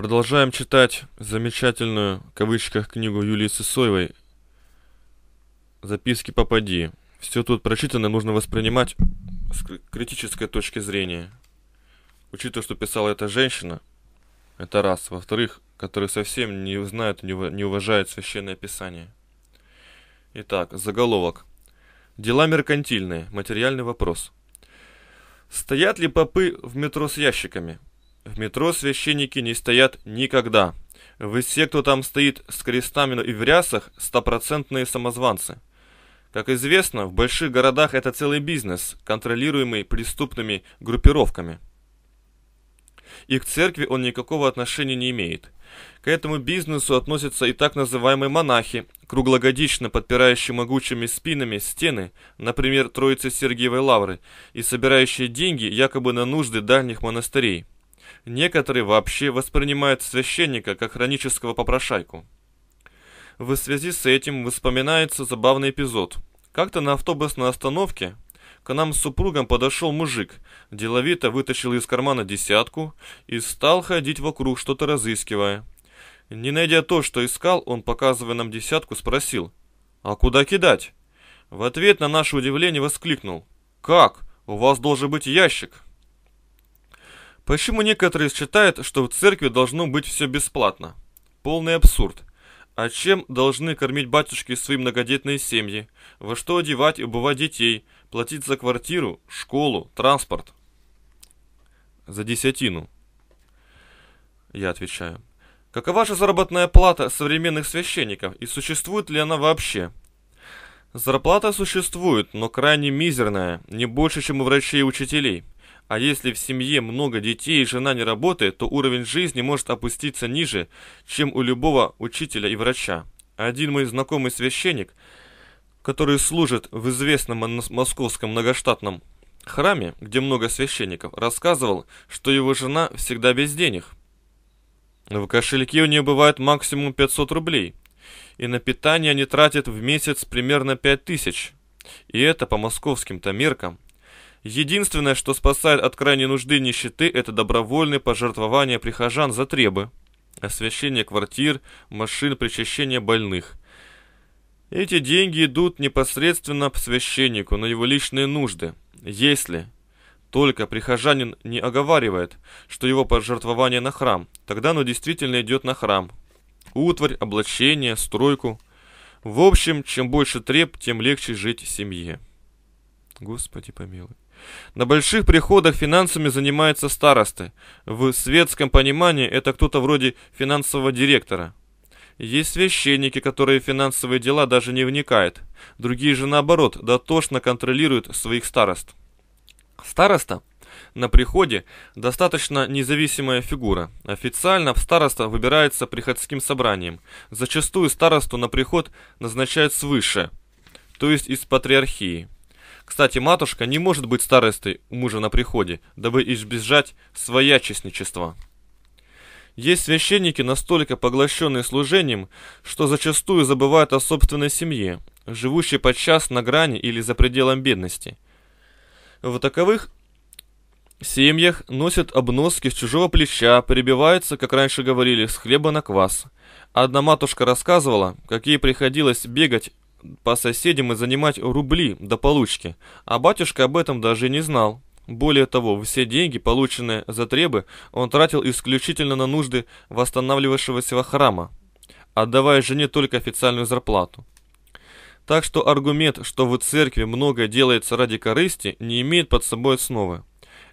Продолжаем читать замечательную, в кавычках, книгу Юлии Сысоевой «Записки попади». Все тут прочитано нужно воспринимать с критической точки зрения. Учитывая, что писала эта женщина, это раз. Во-вторых, которые совсем не знают, не уважают священное писание. Итак, заголовок. Дела меркантильные. Материальный вопрос. Стоят ли попы в метро с ящиками? – в метро священники не стоят никогда. Вы все, кто там стоит с крестами и в рясах, стопроцентные самозванцы. Как известно, в больших городах это целый бизнес, контролируемый преступными группировками. И к церкви он никакого отношения не имеет. К этому бизнесу относятся и так называемые монахи, круглогодично подпирающие могучими спинами стены, например, Троицы Сергиевой Лавры, и собирающие деньги якобы на нужды дальних монастырей. Некоторые вообще воспринимают священника как хронического попрошайку. В связи с этим вспоминается забавный эпизод. Как-то на автобусной остановке к нам с супругом подошел мужик, деловито вытащил из кармана десятку и стал ходить вокруг, что-то разыскивая. Не найдя то, что искал, он, показывая нам десятку, спросил «А куда кидать?» В ответ на наше удивление воскликнул «Как? У вас должен быть ящик!» Почему некоторые считают, что в церкви должно быть все бесплатно? Полный абсурд. А чем должны кормить батюшки свои многодетные семьи? Во что одевать и убывать детей? Платить за квартиру, школу, транспорт? За десятину. Я отвечаю. Какова же заработная плата современных священников и существует ли она вообще? Зарплата существует, но крайне мизерная, не больше, чем у врачей и учителей – а если в семье много детей и жена не работает, то уровень жизни может опуститься ниже, чем у любого учителя и врача. Один мой знакомый священник, который служит в известном московском многоштатном храме, где много священников, рассказывал, что его жена всегда без денег. В кошельке у нее бывает максимум 500 рублей, и на питание они тратят в месяц примерно 5000. И это по московским-то меркам – Единственное, что спасает от крайней нужды нищеты, это добровольные пожертвования прихожан за требы, освещение квартир, машин, причащение больных. Эти деньги идут непосредственно к священнику на его личные нужды, если только прихожанин не оговаривает, что его пожертвование на храм, тогда оно действительно идет на храм. Утварь, облачение, стройку. В общем, чем больше треб, тем легче жить семье. Господи помилуй. На больших приходах финансами занимаются старосты. В светском понимании это кто-то вроде финансового директора. Есть священники, которые в финансовые дела даже не вникают. Другие же наоборот, дотошно контролируют своих старост. Староста на приходе достаточно независимая фигура. Официально староста выбирается приходским собранием. Зачастую старосту на приход назначают свыше, то есть из патриархии. Кстати, матушка не может быть старостой у мужа на приходе, дабы избежать своячестничества. Есть священники, настолько поглощенные служением, что зачастую забывают о собственной семье, живущей подчас на грани или за пределом бедности. В таковых семьях носят обноски с чужого плеча, перебиваются, как раньше говорили, с хлеба на квас. Одна матушка рассказывала, как ей приходилось бегать по соседям и занимать рубли до получки, а батюшка об этом даже не знал. Более того, все деньги, полученные за требы, он тратил исключительно на нужды восстанавливавшегося храма, отдавая жене только официальную зарплату. Так что аргумент, что в церкви многое делается ради корысти, не имеет под собой основы.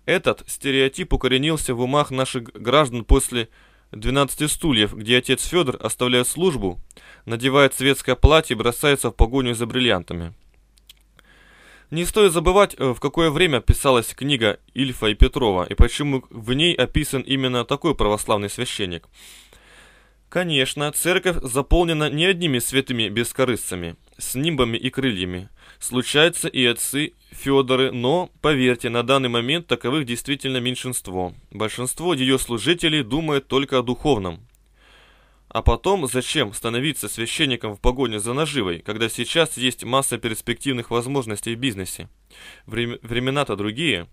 Этот стереотип укоренился в умах наших граждан после 12 стульев, где отец Федор, оставляя службу, надевает светское платье и бросается в погоню за бриллиантами. Не стоит забывать, э, в какое время писалась книга Ильфа и Петрова, и почему в ней описан именно такой православный священник. Конечно, церковь заполнена не одними святыми бескорыстцами, с нимбами и крыльями. Случаются и отцы, Федоры, но, поверьте, на данный момент таковых действительно меньшинство. Большинство ее служителей думает только о духовном, а потом, зачем становиться священником в погоне за наживой, когда сейчас есть масса перспективных возможностей в бизнесе? Времена-то другие.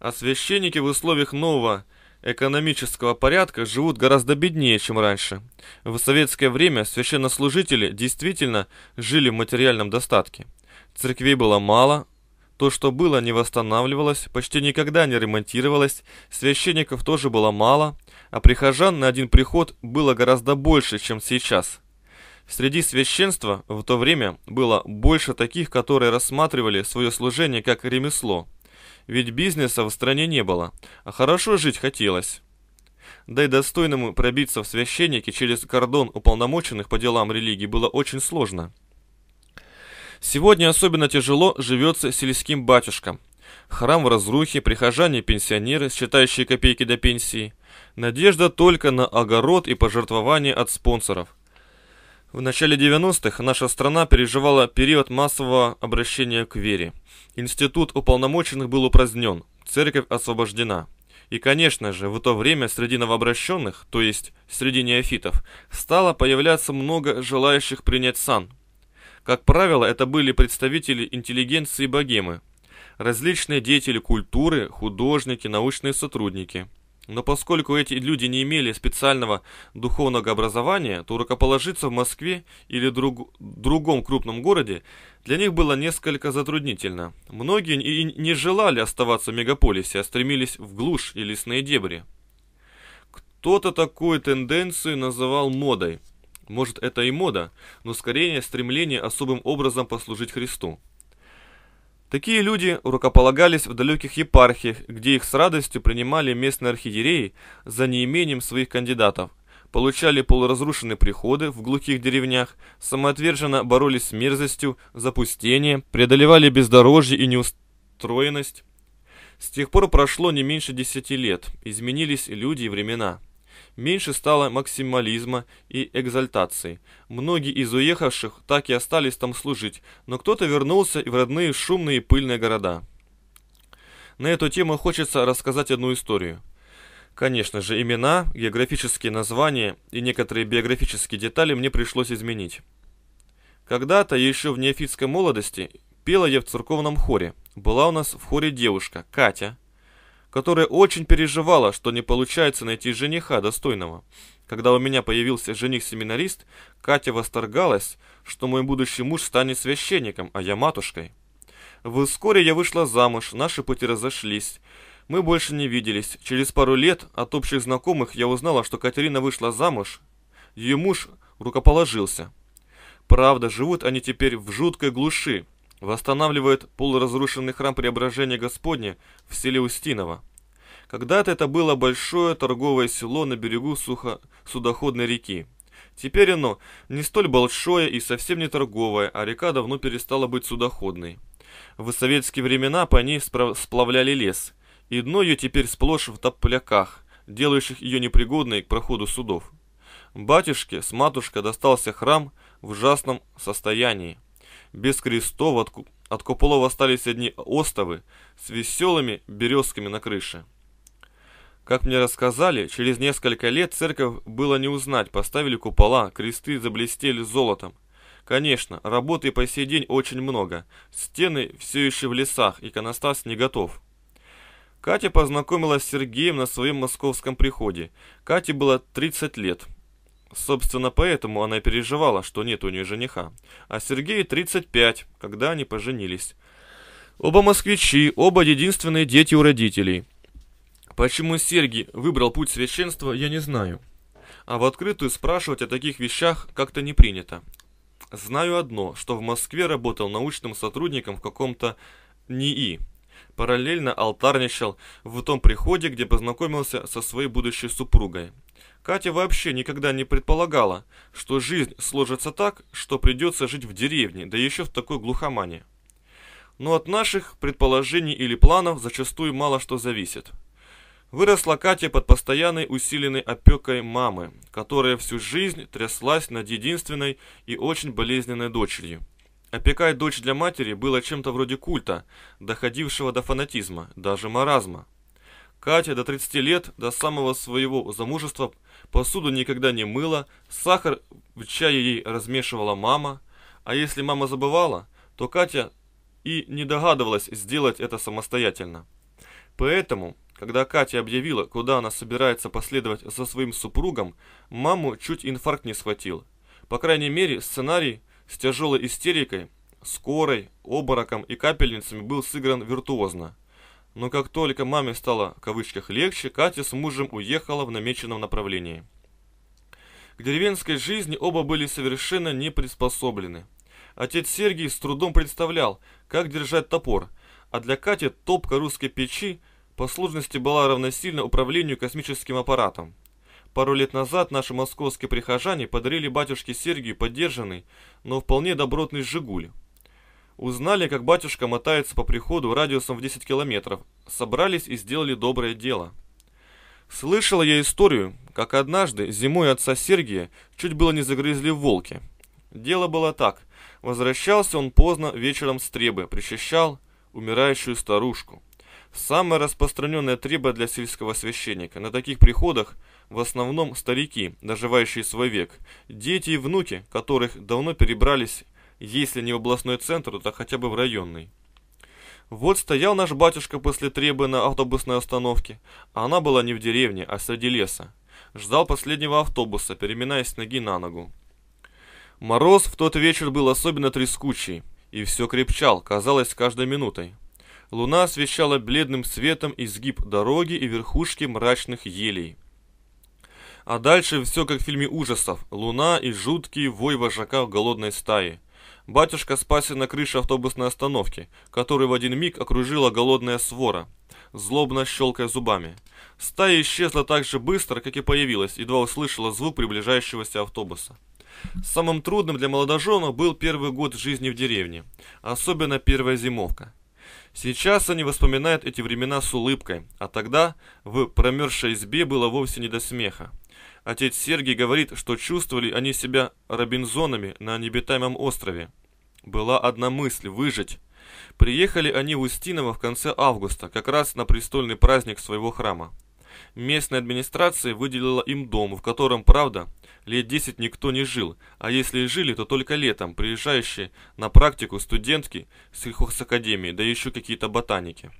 А священники в условиях нового экономического порядка живут гораздо беднее, чем раньше. В советское время священнослужители действительно жили в материальном достатке. Церквей было мало, то, что было, не восстанавливалось, почти никогда не ремонтировалось, священников тоже было мало, а прихожан на один приход было гораздо больше, чем сейчас. Среди священства в то время было больше таких, которые рассматривали свое служение как ремесло. Ведь бизнеса в стране не было, а хорошо жить хотелось. Да и достойному пробиться в священники через кордон уполномоченных по делам религии было очень сложно – Сегодня особенно тяжело живется сельским батюшкам. Храм в разрухе, прихожане-пенсионеры, считающие копейки до пенсии. Надежда только на огород и пожертвования от спонсоров. В начале 90-х наша страна переживала период массового обращения к вере. Институт уполномоченных был упразднен, церковь освобождена. И, конечно же, в то время среди новообращенных, то есть среди неофитов, стало появляться много желающих принять сан – как правило, это были представители интеллигенции богемы, различные деятели культуры, художники, научные сотрудники. Но поскольку эти люди не имели специального духовного образования, то рукоположиться в Москве или друг, другом крупном городе для них было несколько затруднительно. Многие и не желали оставаться в мегаполисе, а стремились в глушь и лесные дебри. Кто-то такую тенденцию называл модой – может, это и мода, но скорее стремление особым образом послужить Христу. Такие люди рукополагались в далеких епархиях, где их с радостью принимали местные архиереи за неимением своих кандидатов, получали полуразрушенные приходы в глухих деревнях, самоотверженно боролись с мерзостью, запустением, преодолевали бездорожье и неустроенность. С тех пор прошло не меньше десяти лет, изменились люди и времена – Меньше стало максимализма и экзальтации. Многие из уехавших так и остались там служить, но кто-то вернулся и в родные шумные и пыльные города. На эту тему хочется рассказать одну историю. Конечно же, имена, географические названия и некоторые биографические детали мне пришлось изменить. Когда-то, еще в неофитской молодости, пела я в церковном хоре. Была у нас в хоре девушка, Катя, которая очень переживала, что не получается найти жениха достойного. Когда у меня появился жених-семинарист, Катя восторгалась, что мой будущий муж станет священником, а я матушкой. Вскоре я вышла замуж, наши пути разошлись. Мы больше не виделись. Через пару лет от общих знакомых я узнала, что Катерина вышла замуж. Ее муж рукоположился. Правда, живут они теперь в жуткой глуши, восстанавливает полуразрушенный храм Преображения Господня в селе Устиново. Когда-то это было большое торговое село на берегу сухо судоходной реки. Теперь оно не столь большое и совсем не торговое, а река давно перестала быть судоходной. В советские времена по ней сплавляли лес, и дно ее теперь сплошь в топляках, делающих ее непригодной к проходу судов. Батюшке с матушкой достался храм в ужасном состоянии без крестов от, от куполов остались одни остовы с веселыми березками на крыше. Как мне рассказали, через несколько лет церковь было не узнать, поставили купола, кресты заблестели золотом. Конечно, работы по сей день очень много, стены все еще в лесах, иконостас не готов. Катя познакомилась с Сергеем на своем московском приходе. Кате было 30 лет. Собственно, поэтому она переживала, что нет у нее жениха. А Сергею 35, когда они поженились. Оба москвичи, оба единственные дети у родителей. Почему Сергей выбрал путь священства, я не знаю. А в открытую спрашивать о таких вещах как-то не принято. Знаю одно, что в Москве работал научным сотрудником в каком-то НИИ. Параллельно алтарничал в том приходе, где познакомился со своей будущей супругой. Катя вообще никогда не предполагала, что жизнь сложится так, что придется жить в деревне, да еще в такой глухомане. Но от наших предположений или планов зачастую мало что зависит. Выросла Катя под постоянной усиленной опекой мамы, которая всю жизнь тряслась над единственной и очень болезненной дочерью. Опекать дочь для матери было чем-то вроде культа, доходившего до фанатизма, даже маразма. Катя до 30 лет, до самого своего замужества, посуду никогда не мыла, сахар в чае ей размешивала мама, а если мама забывала, то Катя и не догадывалась сделать это самостоятельно. Поэтому, когда Катя объявила, куда она собирается последовать за своим супругом, маму чуть инфаркт не схватил. По крайней мере, сценарий с тяжелой истерикой, скорой, обмороком и капельницами был сыгран виртуозно. Но как только маме стало в кавычках легче, Катя с мужем уехала в намеченном направлении. К деревенской жизни оба были совершенно не приспособлены. Отец Сергий с трудом представлял, как держать топор, а для Кати топка русской печи по сложности была равносильна управлению космическим аппаратом. Пару лет назад наши московские прихожане подарили батюшке Сергию подержанный, но вполне добротный «Жигуль». Узнали, как батюшка мотается по приходу радиусом в 10 километров. Собрались и сделали доброе дело. Слышала я историю, как однажды зимой отца Сергия чуть было не загрызли волки. Дело было так. Возвращался он поздно вечером с требы, причащал умирающую старушку. Самая распространенная треба для сельского священника. На таких приходах в основном старики, доживающие свой век, дети и внуки, которых давно перебрались если не в областной центр, то хотя бы в районный. Вот стоял наш батюшка после требы на автобусной остановке, она была не в деревне, а среди леса. Ждал последнего автобуса, переминаясь с ноги на ногу. Мороз в тот вечер был особенно трескучий, и все крепчал, казалось, каждой минутой. Луна освещала бледным светом изгиб дороги и верхушки мрачных елей. А дальше все как в фильме ужасов. Луна и жуткий вой вожака в голодной стае – Батюшка спасся на крыше автобусной остановки, которую в один миг окружила голодная свора, злобно щелкая зубами. Стая исчезла так же быстро, как и появилась, едва услышала звук приближающегося автобуса. Самым трудным для молодожена был первый год жизни в деревне, особенно первая зимовка. Сейчас они воспоминают эти времена с улыбкой, а тогда в промерзшей избе было вовсе не до смеха. Отец Сергий говорит, что чувствовали они себя Робинзонами на небитаемом острове. Была одна мысль – выжить. Приехали они в Устиново в конце августа, как раз на престольный праздник своего храма. Местная администрация выделила им дом, в котором, правда, лет 10 никто не жил, а если и жили, то только летом, приезжающие на практику студентки с сельхозакадемии, да еще какие-то ботаники.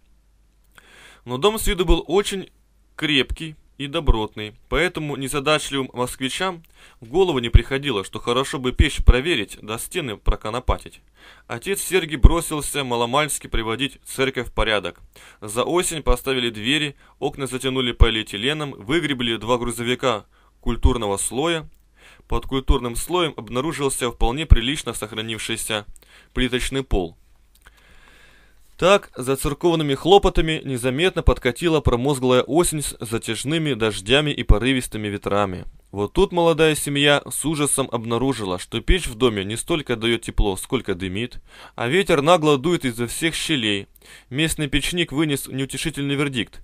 Но дом с виду был очень крепкий, и добротный, поэтому незадачливым москвичам в голову не приходило, что хорошо бы печь проверить, до да стены проконопатить. Отец Сергий бросился маломальски приводить церковь в порядок. За осень поставили двери, окна затянули полиэтиленом, выгребли два грузовика культурного слоя. Под культурным слоем обнаружился вполне прилично сохранившийся плиточный пол – так, за церковными хлопотами незаметно подкатила промозглая осень с затяжными дождями и порывистыми ветрами. Вот тут молодая семья с ужасом обнаружила, что печь в доме не столько дает тепло, сколько дымит, а ветер нагло дует изо всех щелей. Местный печник вынес неутешительный вердикт.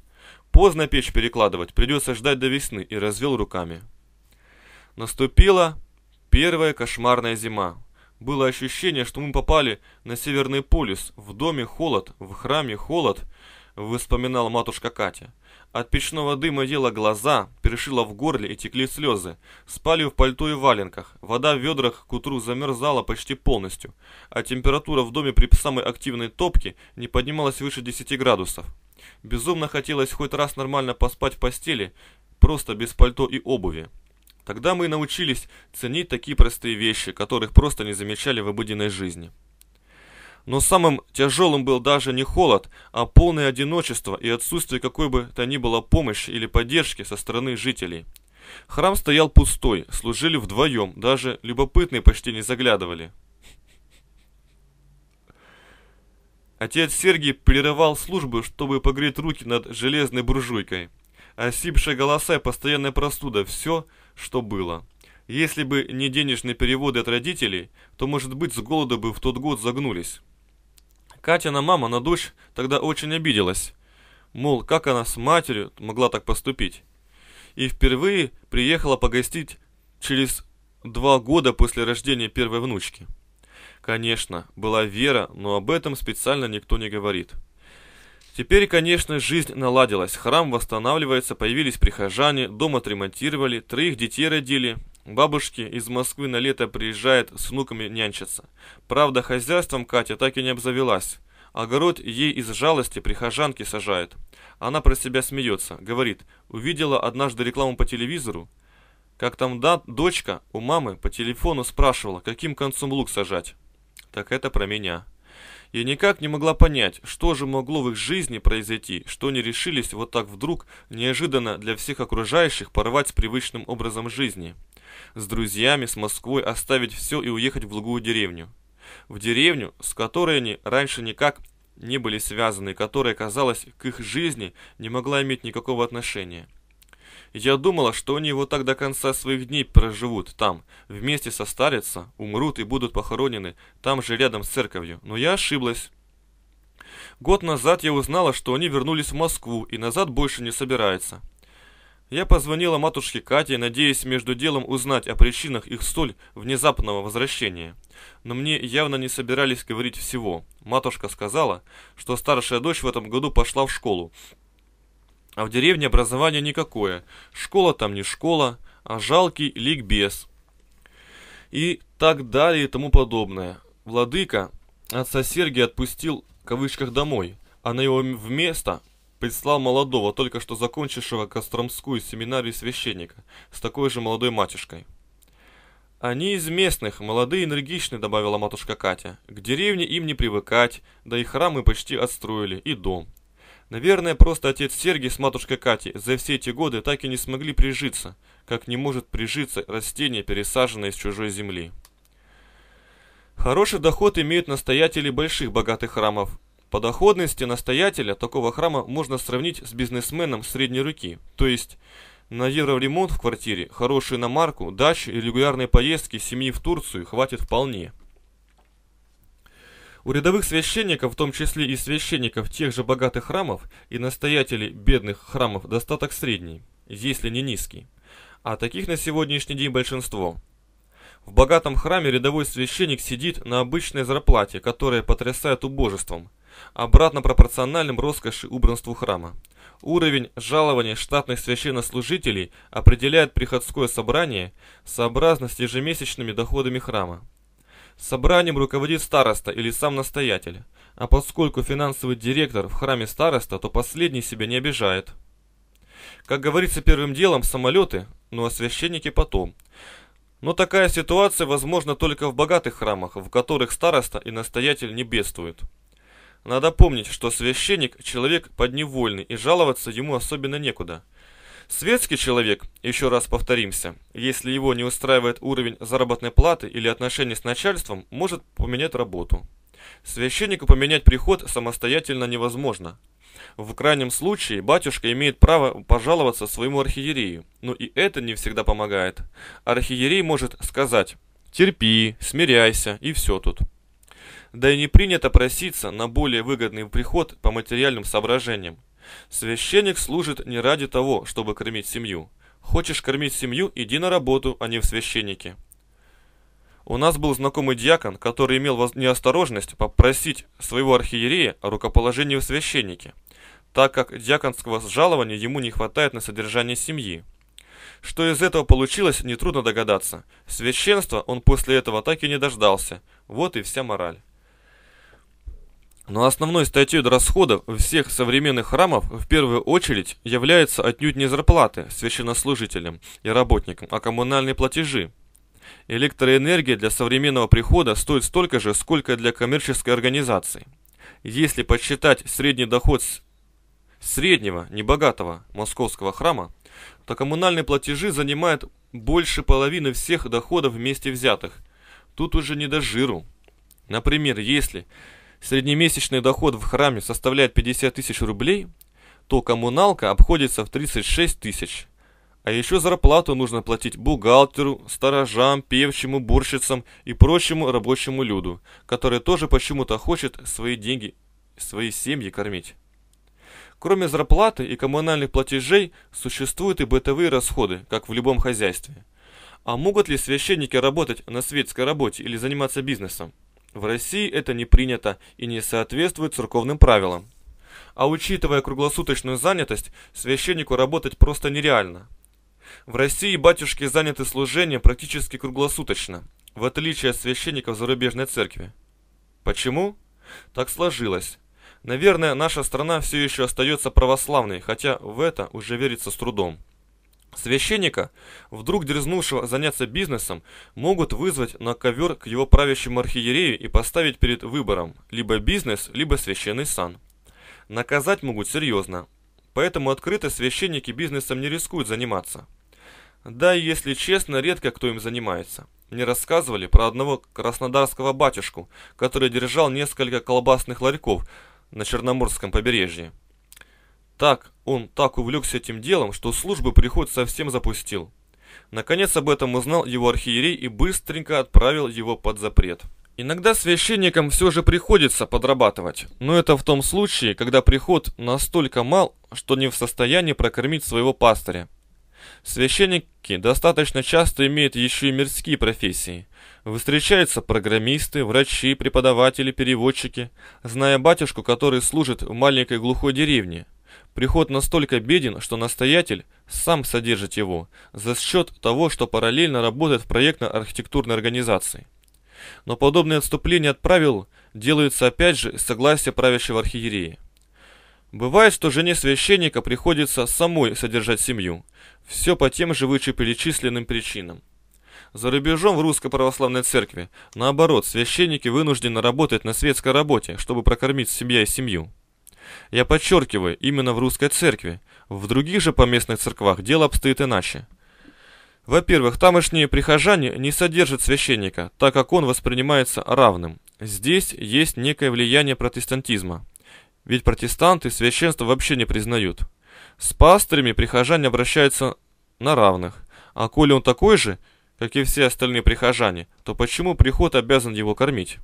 Поздно печь перекладывать, придется ждать до весны, и развел руками. Наступила первая кошмарная зима. Было ощущение, что мы попали на Северный полюс. В доме холод, в храме холод, вспоминала матушка Катя. От печного дыма ела глаза, перешила в горле и текли слезы. Спали в пальто и валенках. Вода в ведрах к утру замерзала почти полностью, а температура в доме при самой активной топке не поднималась выше 10 градусов. Безумно хотелось хоть раз нормально поспать в постели, просто без пальто и обуви. Тогда мы научились ценить такие простые вещи, которых просто не замечали в обыденной жизни. Но самым тяжелым был даже не холод, а полное одиночество и отсутствие какой бы то ни было помощи или поддержки со стороны жителей. Храм стоял пустой, служили вдвоем, даже любопытные почти не заглядывали. Отец Сергий прерывал службу, чтобы погреть руки над железной буржуйкой. Осипшая голоса и постоянная простуда – все – что было. Если бы не денежные переводы от родителей, то, может быть, с голода бы в тот год загнулись. Катина мама на дочь тогда очень обиделась. Мол, как она с матерью могла так поступить? И впервые приехала погостить через два года после рождения первой внучки. Конечно, была вера, но об этом специально никто не говорит. Теперь, конечно, жизнь наладилась, храм восстанавливается, появились прихожане, дом отремонтировали, троих детей родили, Бабушки из Москвы на лето приезжает с внуками нянчиться. Правда, хозяйством Катя так и не обзавелась. Огород ей из жалости прихожанки сажает. Она про себя смеется, говорит, увидела однажды рекламу по телевизору, как там да, дочка у мамы по телефону спрашивала, каким концом лук сажать. Так это про меня. Я никак не могла понять, что же могло в их жизни произойти, что они решились вот так вдруг, неожиданно для всех окружающих, порвать с привычным образом жизни. С друзьями, с Москвой оставить все и уехать в другую деревню. В деревню, с которой они раньше никак не были связаны, которая, казалось, к их жизни не могла иметь никакого отношения. Я думала, что они его так до конца своих дней проживут там, вместе состарятся, умрут и будут похоронены там же рядом с церковью, но я ошиблась. Год назад я узнала, что они вернулись в Москву и назад больше не собираются. Я позвонила матушке Кате, надеясь между делом узнать о причинах их столь внезапного возвращения. Но мне явно не собирались говорить всего. Матушка сказала, что старшая дочь в этом году пошла в школу, а в деревне образование никакое. Школа там не школа, а жалкий ликбез. И так далее и тому подобное. Владыка отца Сергия отпустил, в кавычках, домой, а на его вместо прислал молодого, только что закончившего Костромскую семинарию священника, с такой же молодой матушкой. «Они из местных, молодые энергичные», — добавила матушка Катя. «К деревне им не привыкать, да и храмы почти отстроили, и дом. Наверное, просто отец Сергий с матушкой Катей за все эти годы так и не смогли прижиться, как не может прижиться растение, пересаженное из чужой земли. Хороший доход имеют настоятели больших богатых храмов. По доходности настоятеля такого храма можно сравнить с бизнесменом средней руки, то есть на евроремонт в квартире, хорошую иномарку, дачу и регулярные поездки семьи в Турцию хватит вполне. У рядовых священников, в том числе и священников тех же богатых храмов и настоятелей бедных храмов, достаток средний, если не низкий. А таких на сегодняшний день большинство. В богатом храме рядовой священник сидит на обычной зарплате, которая потрясает убожеством, обратно пропорциональным роскоши убранству храма. Уровень жалования штатных священнослужителей определяет приходское собрание сообразно с ежемесячными доходами храма. Собранием руководит староста или сам настоятель, а поскольку финансовый директор в храме староста, то последний себя не обижает. Как говорится, первым делом самолеты, ну а священники потом. Но такая ситуация возможна только в богатых храмах, в которых староста и настоятель не бедствуют. Надо помнить, что священник – человек подневольный, и жаловаться ему особенно некуда – Светский человек, еще раз повторимся, если его не устраивает уровень заработной платы или отношения с начальством, может поменять работу. Священнику поменять приход самостоятельно невозможно. В крайнем случае, батюшка имеет право пожаловаться своему архиерею, но и это не всегда помогает. Архиерей может сказать «терпи, смиряйся» и все тут. Да и не принято проситься на более выгодный приход по материальным соображениям. Священник служит не ради того, чтобы кормить семью. Хочешь кормить семью – иди на работу, а не в священники. У нас был знакомый диакон, который имел неосторожность попросить своего архиерея о рукоположении в священники, так как диаконского жалования ему не хватает на содержание семьи. Что из этого получилось, нетрудно догадаться. Священства он после этого так и не дождался. Вот и вся мораль. Но основной статьей расходов всех современных храмов в первую очередь является отнюдь не зарплаты священнослужителям и работникам, а коммунальные платежи. Электроэнергия для современного прихода стоит столько же, сколько для коммерческой организации. Если подсчитать средний доход среднего, небогатого московского храма, то коммунальные платежи занимают больше половины всех доходов вместе взятых. Тут уже не до жиру. Например, если среднемесячный доход в храме составляет 50 тысяч рублей, то коммуналка обходится в 36 тысяч. А еще зарплату нужно платить бухгалтеру, сторожам, певчим, уборщицам и прочему рабочему люду, который тоже почему-то хочет свои деньги, свои семьи кормить. Кроме зарплаты и коммунальных платежей существуют и бытовые расходы, как в любом хозяйстве. А могут ли священники работать на светской работе или заниматься бизнесом? В России это не принято и не соответствует церковным правилам. А учитывая круглосуточную занятость, священнику работать просто нереально. В России батюшки заняты служением практически круглосуточно, в отличие от священников зарубежной церкви. Почему? Так сложилось. Наверное, наша страна все еще остается православной, хотя в это уже верится с трудом. Священника, вдруг дерзнувшего заняться бизнесом, могут вызвать на ковер к его правящему архиерею и поставить перед выбором либо бизнес, либо священный сан. Наказать могут серьезно, поэтому открыто священники бизнесом не рискуют заниматься. Да и если честно, редко кто им занимается. Мне рассказывали про одного краснодарского батюшку, который держал несколько колбасных ларьков на Черноморском побережье. Так, он так увлекся этим делом, что службы приход совсем запустил. Наконец об этом узнал его архиерей и быстренько отправил его под запрет. Иногда священникам все же приходится подрабатывать, но это в том случае, когда приход настолько мал, что не в состоянии прокормить своего пастыря. Священники достаточно часто имеют еще и мирские профессии. Встречаются программисты, врачи, преподаватели, переводчики, зная батюшку, который служит в маленькой глухой деревне – Приход настолько беден, что настоятель сам содержит его за счет того, что параллельно работает в проектно-архитектурной организации. Но подобные отступления от правил делаются опять же с согласия правящего архиерея. Бывает, что жене священника приходится самой содержать семью, все по тем же вычеперечисленным причинам. За рубежом в Русской Православной Церкви, наоборот, священники вынуждены работать на светской работе, чтобы прокормить семья и семью. Я подчеркиваю, именно в русской церкви. В других же поместных церквах дело обстоит иначе. Во-первых, тамошние прихожане не содержат священника, так как он воспринимается равным. Здесь есть некое влияние протестантизма. Ведь протестанты священство вообще не признают. С пастырями прихожане обращаются на равных. А коли он такой же, как и все остальные прихожане, то почему приход обязан его кормить?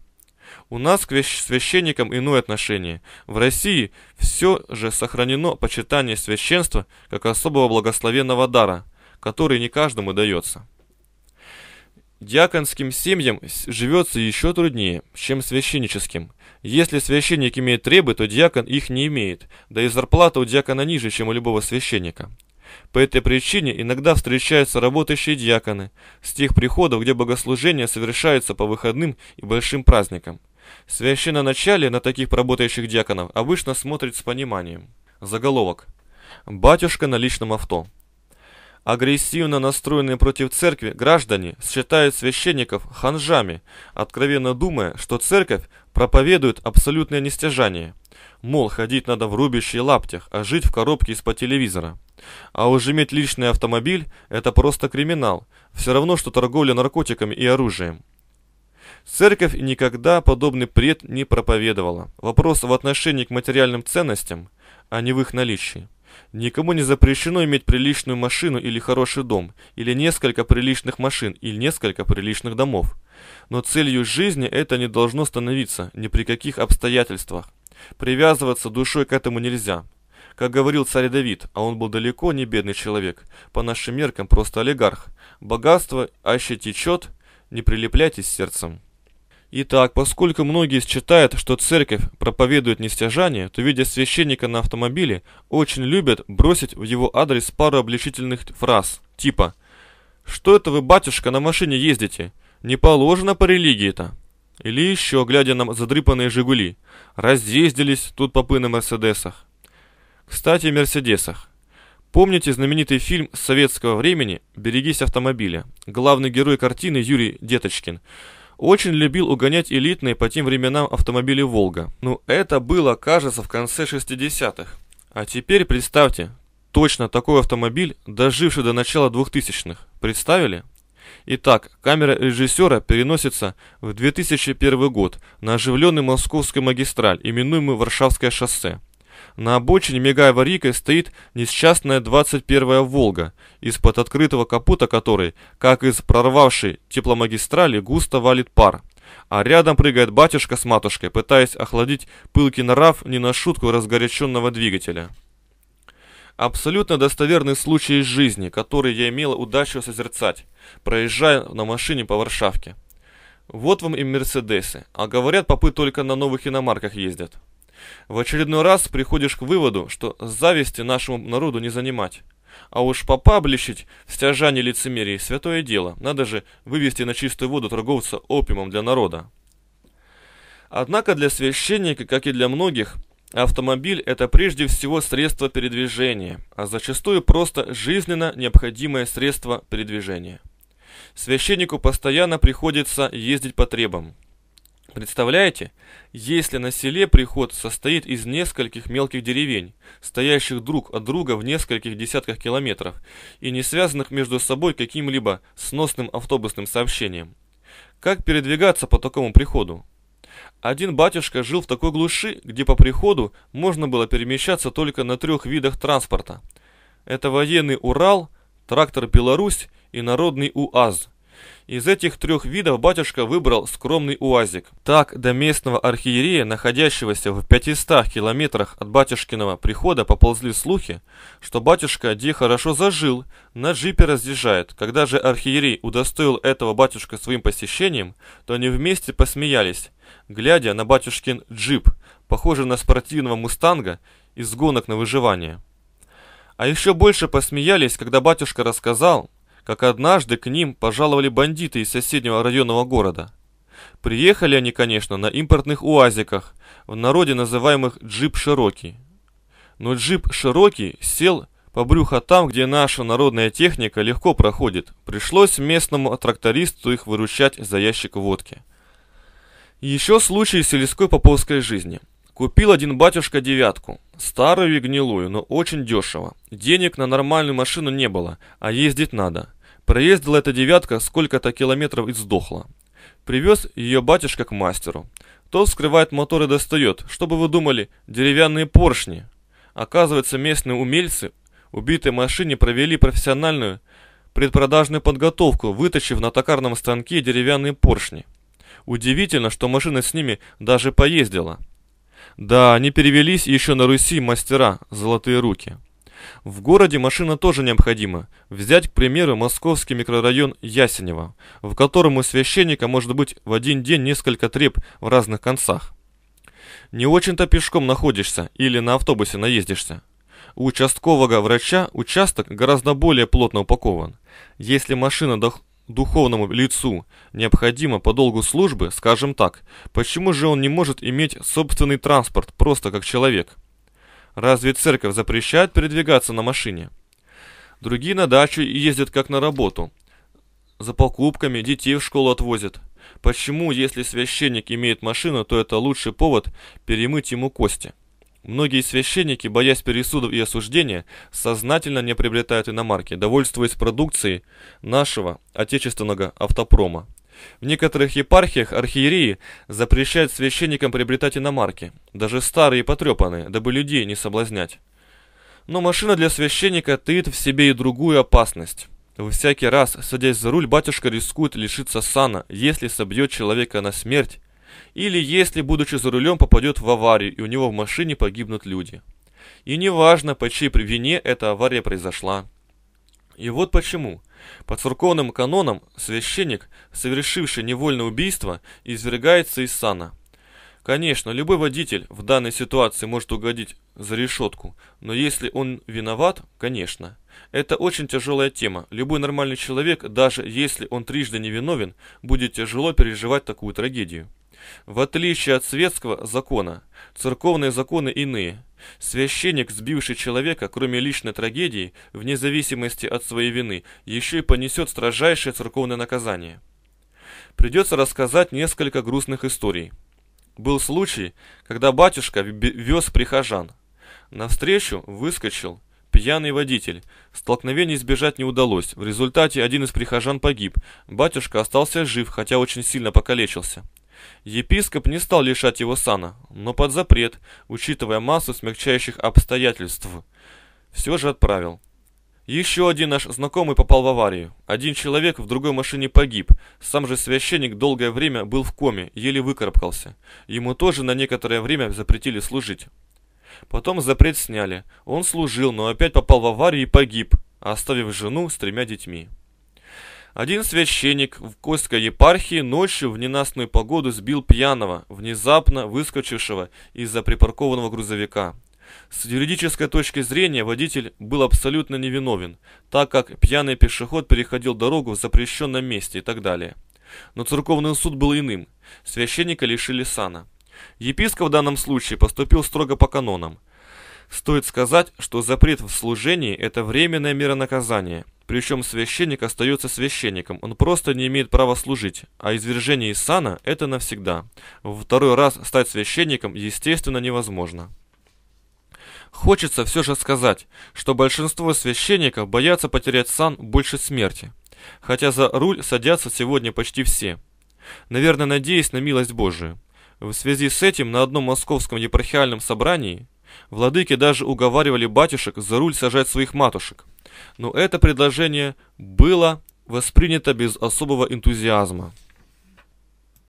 У нас к священникам иное отношение. В России все же сохранено почитание священства как особого благословенного дара, который не каждому дается. Диаконским семьям живется еще труднее, чем священническим. Если священник имеет требы, то диакон их не имеет, да и зарплата у диакона ниже, чем у любого священника. По этой причине иногда встречаются работающие диаконы с тех приходов, где богослужения совершаются по выходным и большим праздникам. Священноначале на таких работающих диаконов обычно смотрит с пониманием. Заголовок. «Батюшка на личном авто». Агрессивно настроенные против церкви граждане считают священников ханжами, откровенно думая, что церковь проповедует абсолютное нестяжание. Мол, ходить надо в рубище лаптях, а жить в коробке из-под телевизора. А уж иметь личный автомобиль – это просто криминал, все равно, что торговля наркотиками и оружием. Церковь никогда подобный бред не проповедовала. Вопрос в отношении к материальным ценностям, а не в их наличии. Никому не запрещено иметь приличную машину или хороший дом, или несколько приличных машин, или несколько приличных домов. Но целью жизни это не должно становиться ни при каких обстоятельствах. Привязываться душой к этому нельзя. Как говорил царь Давид, а он был далеко не бедный человек, по нашим меркам просто олигарх. Богатство аще течет, не прилепляйтесь сердцем. Итак, поскольку многие считают, что церковь проповедует нестяжание, то, видя священника на автомобиле, очень любят бросить в его адрес пару обличительных фраз, типа «Что это вы, батюшка, на машине ездите? Не положено по религии-то». Или еще, глядя на задрыпанные «Жигули», разъездились тут попы на «Мерседесах». Кстати, о «Мерседесах». Помните знаменитый фильм советского времени «Берегись автомобиля»? Главный герой картины Юрий Деточкин – очень любил угонять элитные по тем временам автомобили «Волга». Ну, это было, кажется, в конце 60-х. А теперь представьте, точно такой автомобиль, доживший до начала 2000-х. Представили? Итак, камера режиссера переносится в 2001 год на оживленный московский магистраль, именуемый Варшавское шоссе. На обочине, мигая аварийкой, стоит несчастная 21-я «Волга», из-под открытого капота которой, как из прорвавшей тепломагистрали, густо валит пар. А рядом прыгает батюшка с матушкой, пытаясь охладить пылкий нрав не на шутку разгоряченного двигателя. Абсолютно достоверный случай из жизни, который я имела удачу созерцать, проезжая на машине по Варшавке. Вот вам и Мерседесы, а говорят, попы только на новых иномарках ездят. В очередной раз приходишь к выводу, что зависти нашему народу не занимать. А уж попаблищить в стяжании лицемерии – святое дело. Надо же вывести на чистую воду торговца опиумом для народа. Однако для священника, как и для многих, автомобиль – это прежде всего средство передвижения, а зачастую просто жизненно необходимое средство передвижения. Священнику постоянно приходится ездить по требам. Представляете, если на селе приход состоит из нескольких мелких деревень, стоящих друг от друга в нескольких десятках километров и не связанных между собой каким-либо сносным автобусным сообщением. Как передвигаться по такому приходу? Один батюшка жил в такой глуши, где по приходу можно было перемещаться только на трех видах транспорта. Это военный Урал, трактор Беларусь и народный УАЗ – из этих трех видов батюшка выбрал скромный уазик. Так, до местного архиерея, находящегося в 500 километрах от батюшкиного прихода, поползли слухи, что батюшка где хорошо зажил, на джипе разъезжает. Когда же архиерей удостоил этого батюшка своим посещением, то они вместе посмеялись, глядя на батюшкин джип, похожий на спортивного мустанга из гонок на выживание. А еще больше посмеялись, когда батюшка рассказал, как однажды к ним пожаловали бандиты из соседнего районного города. Приехали они, конечно, на импортных уазиках, в народе называемых «джип широкий». Но джип широкий сел по брюхо там, где наша народная техника легко проходит. Пришлось местному трактористу их выручать за ящик водки. Еще случай сельской поповской жизни. Купил один батюшка девятку, старую и гнилую, но очень дешево. Денег на нормальную машину не было, а ездить надо. Проездила эта девятка сколько-то километров и сдохла. Привез ее батюшка к мастеру. Тот вскрывает мотор и достает, чтобы вы думали, деревянные поршни. Оказывается, местные умельцы убитой машине провели профессиональную предпродажную подготовку, вытащив на токарном станке деревянные поршни. Удивительно, что машина с ними даже поездила. Да, они перевелись еще на Руси мастера «Золотые руки». В городе машина тоже необходима. Взять, к примеру, московский микрорайон Ясенева, в котором у священника может быть в один день несколько треп в разных концах. Не очень-то пешком находишься или на автобусе наездишься. У участкового врача участок гораздо более плотно упакован. Если машина до духовному лицу необходимо по долгу службы, скажем так, почему же он не может иметь собственный транспорт просто как человек? Разве церковь запрещает передвигаться на машине? Другие на дачу ездят как на работу. За покупками детей в школу отвозят. Почему, если священник имеет машину, то это лучший повод перемыть ему кости? Многие священники, боясь пересудов и осуждения, сознательно не приобретают иномарки, довольствуясь продукцией нашего отечественного автопрома. В некоторых епархиях архиереи запрещают священникам приобретать иномарки, даже старые и потрепанные, дабы людей не соблазнять. Но машина для священника таит в себе и другую опасность. Всякий раз, садясь за руль, батюшка рискует лишиться сана, если собьет человека на смерть, или если, будучи за рулем, попадет в аварию, и у него в машине погибнут люди. И неважно, по чьей вине эта авария произошла. И вот почему. По церковным канонам священник, совершивший невольное убийство, извергается из сана. Конечно, любой водитель в данной ситуации может угодить за решетку, но если он виноват, конечно. Это очень тяжелая тема. Любой нормальный человек, даже если он трижды невиновен, будет тяжело переживать такую трагедию. В отличие от светского закона, церковные законы иные – Священник, сбивший человека, кроме личной трагедии, вне зависимости от своей вины, еще и понесет строжайшее церковное наказание. Придется рассказать несколько грустных историй. Был случай, когда батюшка вез прихожан. Навстречу выскочил пьяный водитель. Столкновений избежать не удалось. В результате один из прихожан погиб. Батюшка остался жив, хотя очень сильно покалечился. Епископ не стал лишать его сана, но под запрет, учитывая массу смягчающих обстоятельств, все же отправил. Еще один наш знакомый попал в аварию. Один человек в другой машине погиб. Сам же священник долгое время был в коме, еле выкарабкался. Ему тоже на некоторое время запретили служить. Потом запрет сняли. Он служил, но опять попал в аварию и погиб, оставив жену с тремя детьми. Один священник в Костской епархии ночью в ненастную погоду сбил пьяного, внезапно выскочившего из-за припаркованного грузовика. С юридической точки зрения водитель был абсолютно невиновен, так как пьяный пешеход переходил дорогу в запрещенном месте и так далее. Но церковный суд был иным. Священника лишили сана. Епископ в данном случае поступил строго по канонам – Стоит сказать, что запрет в служении – это временное меронаказание. Причем священник остается священником, он просто не имеет права служить, а извержение из сана – это навсегда. Второй раз стать священником, естественно, невозможно. Хочется все же сказать, что большинство священников боятся потерять сан больше смерти. Хотя за руль садятся сегодня почти все. Наверное, надеясь на милость Божию. В связи с этим на одном московском епархиальном собрании Владыки даже уговаривали батюшек за руль сажать своих матушек. Но это предложение было воспринято без особого энтузиазма.